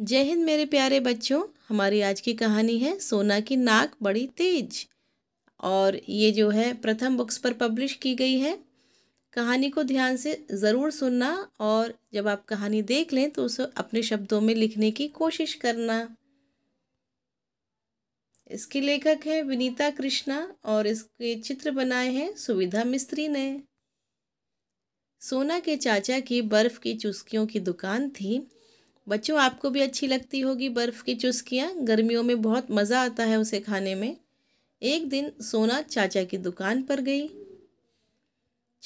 जय हिंद मेरे प्यारे बच्चों हमारी आज की कहानी है सोना की नाक बड़ी तेज और ये जो है प्रथम बुक्स पर पब्लिश की गई है कहानी को ध्यान से ज़रूर सुनना और जब आप कहानी देख लें तो उसे अपने शब्दों में लिखने की कोशिश करना इसके लेखक हैं विनीता कृष्णा और इसके चित्र बनाए हैं सुविधा मिस्त्री ने सोना के चाचा की बर्फ़ की चुस्कियों की दुकान थी बच्चों आपको भी अच्छी लगती होगी बर्फ़ की चुस्कियाँ गर्मियों में बहुत मज़ा आता है उसे खाने में एक दिन सोना चाचा की दुकान पर गई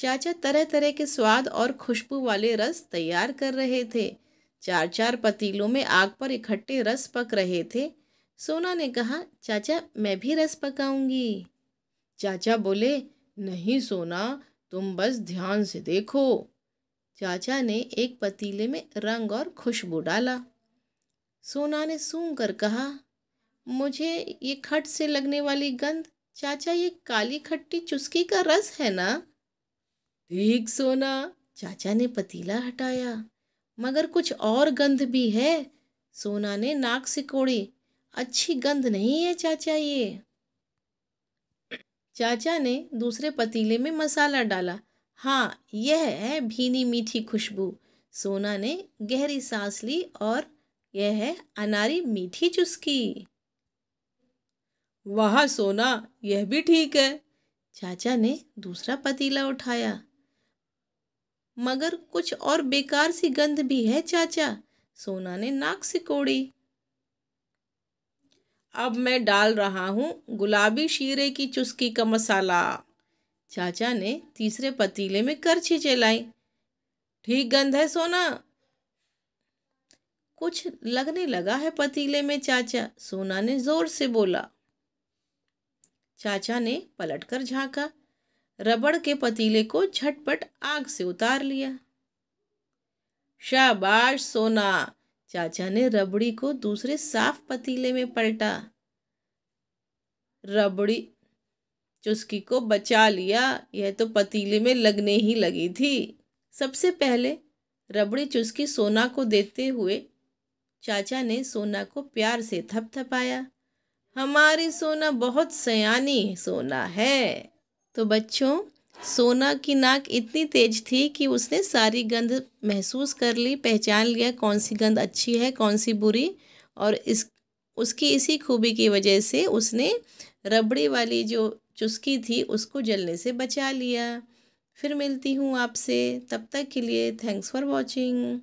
चाचा तरह तरह के स्वाद और खुशबू वाले रस तैयार कर रहे थे चार चार पतीलों में आग पर इकट्ठे रस पक रहे थे सोना ने कहा चाचा मैं भी रस पकाऊंगी चाचा बोले नहीं सोना तुम बस ध्यान से देखो चाचा ने एक पतीले में रंग और खुशबू डाला सोना ने सूंघ कर कहा मुझे ये खट से लगने वाली गंध चाचा ये काली खट्टी चुस्की का रस है ना ठीक सोना चाचा ने पतीला हटाया मगर कुछ और गंध भी है सोना ने नाक सिकोड़ी अच्छी गंध नहीं है चाचा ये चाचा ने दूसरे पतीले में मसाला डाला हाँ यह है भीनी मीठी खुशबू सोना ने गहरी सांस ली और यह है अनारी मीठी चुस्की वाह सोना यह भी ठीक है चाचा ने दूसरा पतीला उठाया मगर कुछ और बेकार सी गंध भी है चाचा सोना ने नाक सिकोड़ी अब मैं डाल रहा हूँ गुलाबी शीरे की चुस्की का मसाला चाचा ने तीसरे पतीले में करछी चलाई ठीक गंध है सोना कुछ लगने लगा है पतीले में चाचा सोना ने जोर से बोला चाचा ने पलटकर झांका रबड़ के पतीले को झटपट आग से उतार लिया शाबाश सोना चाचा ने रबड़ी को दूसरे साफ पतीले में पलटा रबड़ी चुस्की को बचा लिया यह तो पतीले में लगने ही लगी थी सबसे पहले रबड़ी चुस्की सोना को देते हुए चाचा ने सोना को प्यार से थपथपाया हमारी सोना बहुत सयानी सोना है तो बच्चों सोना की नाक इतनी तेज थी कि उसने सारी गंध महसूस कर ली पहचान लिया कौन सी गंध अच्छी है कौन सी बुरी और इस उसकी इसी खूबी की वजह से उसने रबड़ी वाली जो चुस्की थी उसको जलने से बचा लिया फिर मिलती हूँ आपसे तब तक के लिए थैंक्स फॉर वॉचिंग